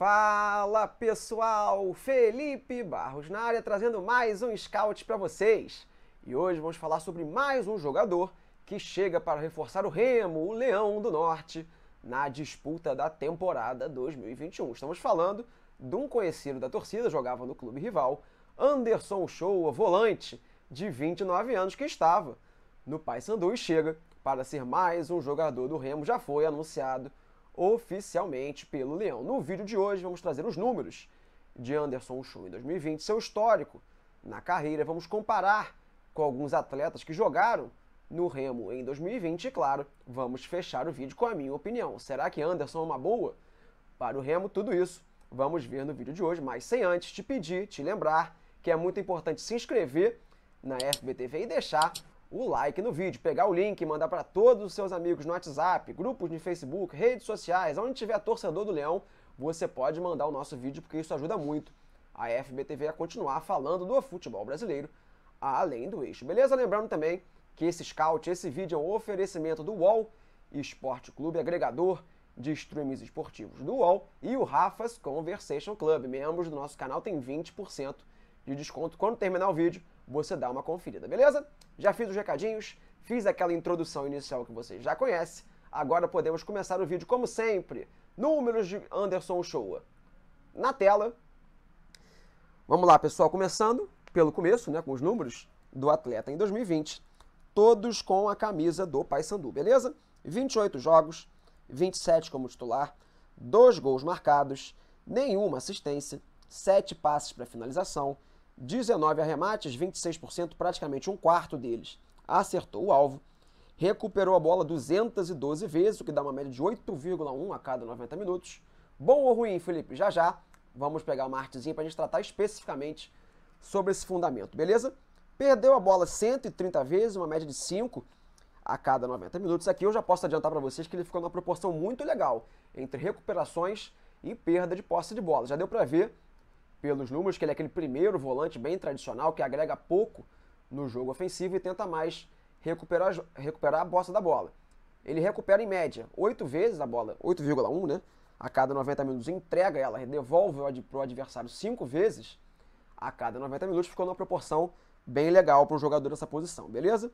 Fala pessoal, Felipe Barros na área trazendo mais um scout para vocês. E hoje vamos falar sobre mais um jogador que chega para reforçar o Remo, o Leão do Norte, na disputa da temporada 2021. Estamos falando de um conhecido da torcida, jogava no clube rival, Anderson Show, volante de 29 anos que estava no Paysandu e chega para ser mais um jogador do Remo, já foi anunciado oficialmente pelo Leão. No vídeo de hoje vamos trazer os números de Anderson Schum em 2020, seu histórico na carreira, vamos comparar com alguns atletas que jogaram no Remo em 2020 e, claro, vamos fechar o vídeo com a minha opinião. Será que Anderson é uma boa para o Remo? Tudo isso vamos ver no vídeo de hoje, mas sem antes te pedir, te lembrar que é muito importante se inscrever na FBTV e deixar o like no vídeo, pegar o link e mandar para todos os seus amigos no WhatsApp, grupos de Facebook, redes sociais, onde tiver torcedor do Leão, você pode mandar o nosso vídeo porque isso ajuda muito a FBTV a continuar falando do futebol brasileiro além do eixo. Beleza? Lembrando também que esse scout, esse vídeo é um oferecimento do UOL Esporte Clube, agregador de streams esportivos do UOL e o Rafa's Conversation Club. Membros do nosso canal têm 20% de desconto quando terminar o vídeo você dá uma conferida, beleza? Já fiz os recadinhos, fiz aquela introdução inicial que você já conhece. Agora podemos começar o vídeo como sempre. Números de Anderson Shoa. Na tela. Vamos lá, pessoal, começando pelo começo, né, com os números do atleta em 2020. Todos com a camisa do Paysandu, beleza? 28 jogos, 27 como titular, 2 gols marcados, nenhuma assistência, 7 passes para finalização, 19 arremates, 26%, praticamente um quarto deles acertou o alvo, recuperou a bola 212 vezes, o que dá uma média de 8,1 a cada 90 minutos. Bom ou ruim, Felipe? Já já vamos pegar uma artezinha para a gente tratar especificamente sobre esse fundamento, beleza? Perdeu a bola 130 vezes, uma média de 5 a cada 90 minutos. Aqui eu já posso adiantar para vocês que ele ficou numa proporção muito legal entre recuperações e perda de posse de bola. Já deu para ver pelos números, que ele é aquele primeiro volante bem tradicional que agrega pouco no jogo ofensivo e tenta mais recuperar, recuperar a bosta da bola. Ele recupera em média 8 vezes a bola, 8,1, né? A cada 90 minutos entrega ela, devolve para o adversário 5 vezes a cada 90 minutos, ficou numa proporção bem legal para um jogador dessa posição, beleza?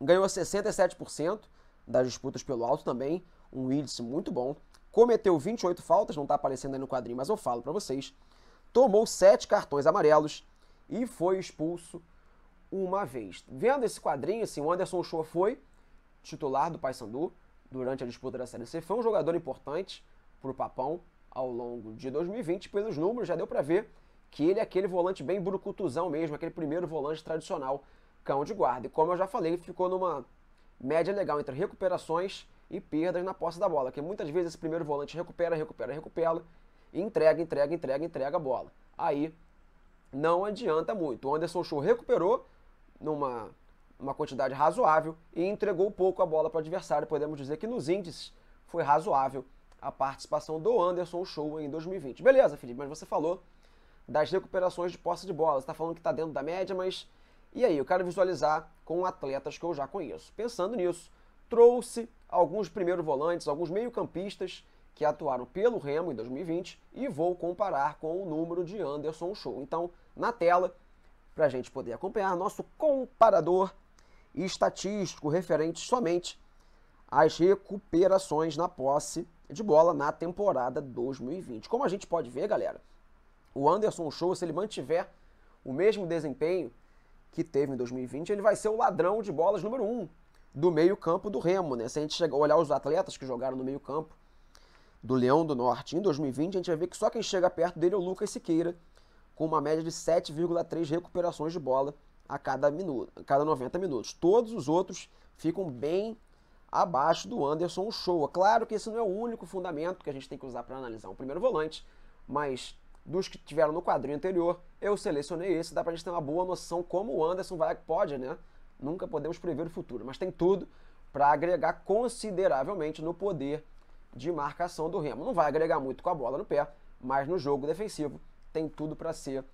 Ganhou 67% das disputas pelo alto também, um índice muito bom. Cometeu 28 faltas, não está aparecendo aí no quadrinho, mas eu falo para vocês tomou sete cartões amarelos e foi expulso uma vez. Vendo esse quadrinho, assim, o Anderson Show foi titular do Paysandu durante a disputa da Série C, foi um jogador importante para o Papão ao longo de 2020. Pelos números, já deu para ver que ele é aquele volante bem brucutuzão mesmo, aquele primeiro volante tradicional cão de guarda. E como eu já falei, ficou numa média legal entre recuperações e perdas na posse da bola, que muitas vezes esse primeiro volante recupera, recupera, recupera entrega, entrega, entrega, entrega a bola. Aí não adianta muito. O Anderson Show recuperou numa uma quantidade razoável e entregou pouco a bola para o adversário. Podemos dizer que nos índices foi razoável a participação do Anderson Show em 2020. Beleza, Felipe, mas você falou das recuperações de posse de bola. Você está falando que está dentro da média, mas e aí? Eu quero visualizar com atletas que eu já conheço. Pensando nisso, trouxe alguns primeiros volantes, alguns meio-campistas que atuaram pelo Remo em 2020 e vou comparar com o número de Anderson Show. Então, na tela, para a gente poder acompanhar nosso comparador estatístico referente somente às recuperações na posse de bola na temporada 2020. Como a gente pode ver, galera, o Anderson Show, se ele mantiver o mesmo desempenho que teve em 2020, ele vai ser o ladrão de bolas número 1 um do meio-campo do Remo, né? Se a gente chegar, olhar os atletas que jogaram no meio-campo do Leão do Norte em 2020, a gente vai ver que só quem chega perto dele é o Lucas Siqueira, com uma média de 7,3 recuperações de bola a cada, minuto, a cada 90 minutos. Todos os outros ficam bem abaixo do Anderson Show. Claro que esse não é o único fundamento que a gente tem que usar para analisar O primeiro volante, mas dos que tiveram no quadrinho anterior, eu selecionei esse, dá para a gente ter uma boa noção como o Anderson vai, pode, né? Nunca podemos prever o futuro, mas tem tudo para agregar consideravelmente no poder de marcação do Remo. Não vai agregar muito com a bola no pé, mas no jogo defensivo tem tudo para ser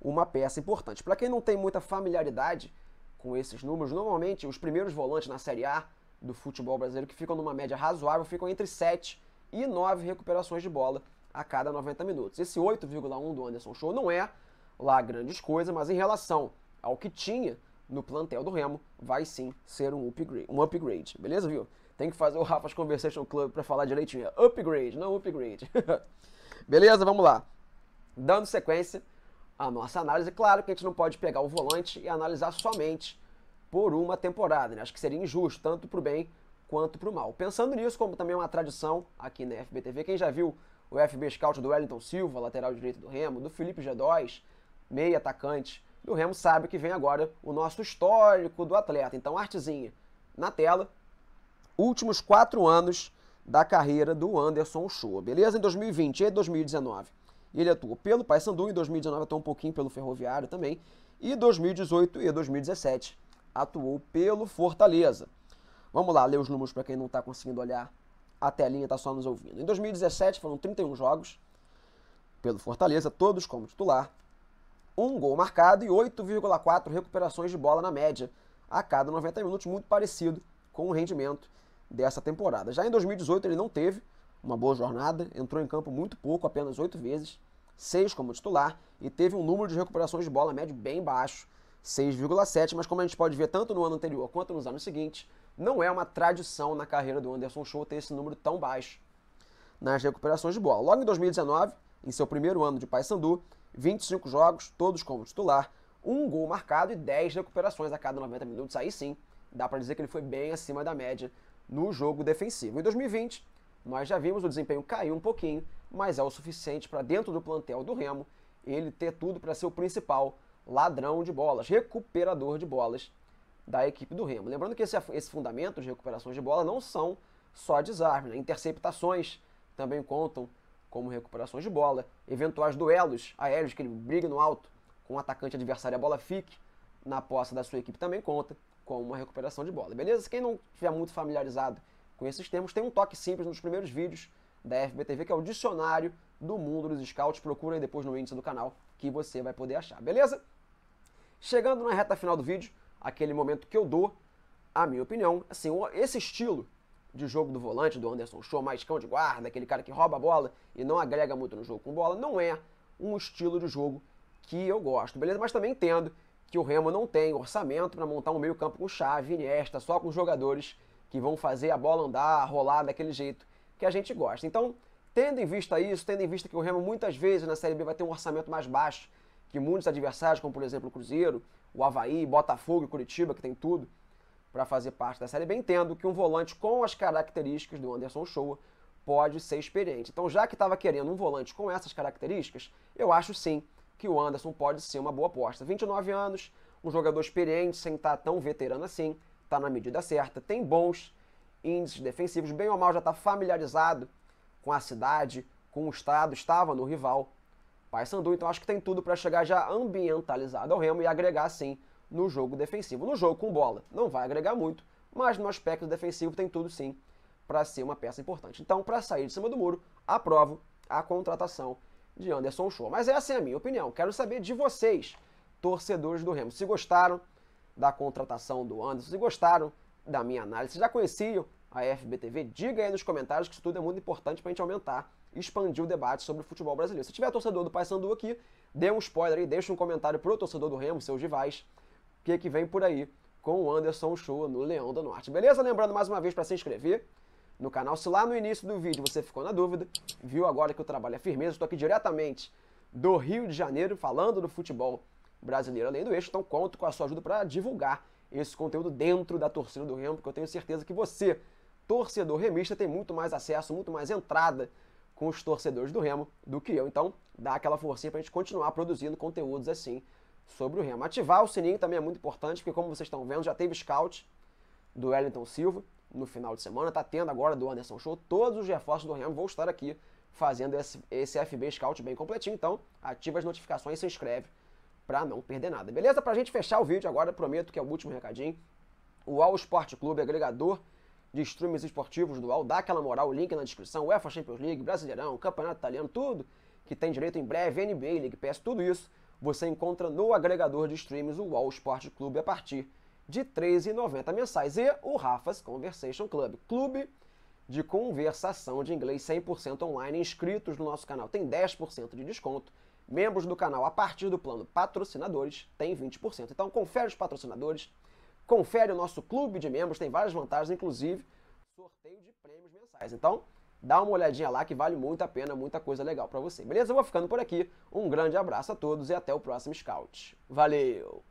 uma peça importante. Para quem não tem muita familiaridade com esses números, normalmente os primeiros volantes na Série A do futebol brasileiro que ficam numa média razoável ficam entre 7 e 9 recuperações de bola a cada 90 minutos. Esse 8,1 do Anderson Show não é lá grandes coisas, mas em relação ao que tinha no plantel do Remo, vai sim ser um upgrade, um upgrade beleza, viu? Tem que fazer o Rafa's Conversation Club para falar direitinho. Upgrade, não upgrade. Beleza? Vamos lá. Dando sequência à nossa análise, claro que a gente não pode pegar o volante e analisar somente por uma temporada. Né? Acho que seria injusto, tanto para o bem quanto para o mal. Pensando nisso, como também é uma tradição aqui na FBTV, quem já viu o FB Scout do Wellington Silva, lateral direito do Remo, do Felipe G2, meio atacante do Remo, sabe que vem agora o nosso histórico do atleta. Então, artezinha na tela últimos quatro anos da carreira do Anderson Shoa, beleza? Em 2020 e 2019 ele atuou pelo Paysandu, em 2019 atuou um pouquinho pelo Ferroviário também, e 2018 e 2017 atuou pelo Fortaleza. Vamos lá, ler os números para quem não está conseguindo olhar a telinha, está só nos ouvindo. Em 2017 foram 31 jogos pelo Fortaleza, todos como titular, um gol marcado e 8,4 recuperações de bola na média a cada 90 minutos, muito parecido com o rendimento dessa temporada. Já em 2018 ele não teve uma boa jornada, entrou em campo muito pouco, apenas oito vezes, seis como titular, e teve um número de recuperações de bola médio bem baixo, 6,7, mas como a gente pode ver tanto no ano anterior quanto nos anos seguintes, não é uma tradição na carreira do Anderson Show ter esse número tão baixo nas recuperações de bola. Logo em 2019, em seu primeiro ano de Paysandu, 25 jogos, todos como titular, um gol marcado e 10 recuperações a cada 90 minutos. Aí sim, dá para dizer que ele foi bem acima da média no jogo defensivo. Em 2020, nós já vimos o desempenho cair um pouquinho, mas é o suficiente para dentro do plantel do Remo ele ter tudo para ser o principal ladrão de bolas, recuperador de bolas da equipe do Remo. Lembrando que esse, esse fundamento de recuperações de bola não são só desarme, né? interceptações também contam como recuperações de bola, eventuais duelos aéreos que ele brigue no alto com o atacante adversário a bola fique na posse da sua equipe também conta com uma recuperação de bola. Beleza? Quem não estiver muito familiarizado com esses termos, tem um toque simples nos primeiros vídeos da FBTV, que é o dicionário do mundo dos scouts. Procura aí depois no índice do canal que você vai poder achar, beleza? Chegando na reta final do vídeo, aquele momento que eu dou a minha opinião, assim, esse estilo de jogo do volante, do Anderson Show, mais cão de guarda, aquele cara que rouba a bola e não agrega muito no jogo com bola, não é um estilo de jogo que eu gosto, beleza? Mas também entendo que o Remo não tem orçamento para montar um meio-campo com chave, Iniesta, só com jogadores que vão fazer a bola andar, rolar daquele jeito que a gente gosta. Então, tendo em vista isso, tendo em vista que o Remo muitas vezes na Série B vai ter um orçamento mais baixo que muitos adversários, como por exemplo o Cruzeiro, o Havaí, Botafogo e Curitiba, que tem tudo para fazer parte da Série B, entendo que um volante com as características do Anderson Shoa pode ser experiente. Então, já que estava querendo um volante com essas características, eu acho sim que o Anderson pode ser uma boa aposta. 29 anos, um jogador experiente, sem estar tá tão veterano assim, está na medida certa, tem bons índices defensivos, bem ou mal já está familiarizado com a cidade, com o estado, estava no rival Paysandu, então acho que tem tudo para chegar já ambientalizado ao Remo e agregar sim no jogo defensivo. No jogo com bola, não vai agregar muito, mas no aspecto defensivo tem tudo sim para ser uma peça importante. Então, para sair de cima do muro, aprovo a contratação de Anderson Show. Mas essa é assim, a minha opinião. Quero saber de vocês, torcedores do Remo, se gostaram da contratação do Anderson, se gostaram da minha análise, se já conheciam a FBTV, diga aí nos comentários que isso tudo é muito importante para a gente aumentar e expandir o debate sobre o futebol brasileiro. Se tiver torcedor do Paysandu aqui, dê um spoiler aí, deixa um comentário pro torcedor do Remo, seus rivais, o que, que vem por aí com o Anderson Show no Leão do Norte. Beleza? Lembrando mais uma vez para se inscrever no canal. Se lá no início do vídeo você ficou na dúvida, viu agora que o trabalho é firmeza, estou aqui diretamente do Rio de Janeiro falando do futebol brasileiro além do eixo, então conto com a sua ajuda para divulgar esse conteúdo dentro da torcida do Remo, porque eu tenho certeza que você, torcedor remista, tem muito mais acesso, muito mais entrada com os torcedores do Remo do que eu. Então, dá aquela forcinha para a gente continuar produzindo conteúdos assim sobre o Remo. Ativar o sininho também é muito importante, porque como vocês estão vendo, já teve scout do Wellington Silva, no final de semana. Tá tendo agora do Anderson Show. Todos os reforços do Remo vão estar aqui fazendo esse, esse FB Scout bem completinho. Então, ativa as notificações e se inscreve para não perder nada. Beleza? Pra gente fechar o vídeo agora, prometo que é o último recadinho. O All Sport Clube, agregador de streams esportivos do All, dá aquela moral, o link na descrição, UEFA Champions League, Brasileirão, Campeonato Italiano, tudo que tem direito em breve, NBA, League Pass, tudo isso você encontra no agregador de streams o All Sport Clube a partir de R$ 13,90 mensais. E o Rafa's Conversation Club, clube de conversação de inglês 100% online, inscritos no nosso canal tem 10% de desconto. Membros do canal, a partir do plano patrocinadores, tem 20%. Então confere os patrocinadores, confere o nosso clube de membros, tem várias vantagens, inclusive sorteio de prêmios mensais. Então, dá uma olhadinha lá que vale muito a pena, muita coisa legal para você. Beleza? Eu vou ficando por aqui. Um grande abraço a todos e até o próximo Scout. Valeu!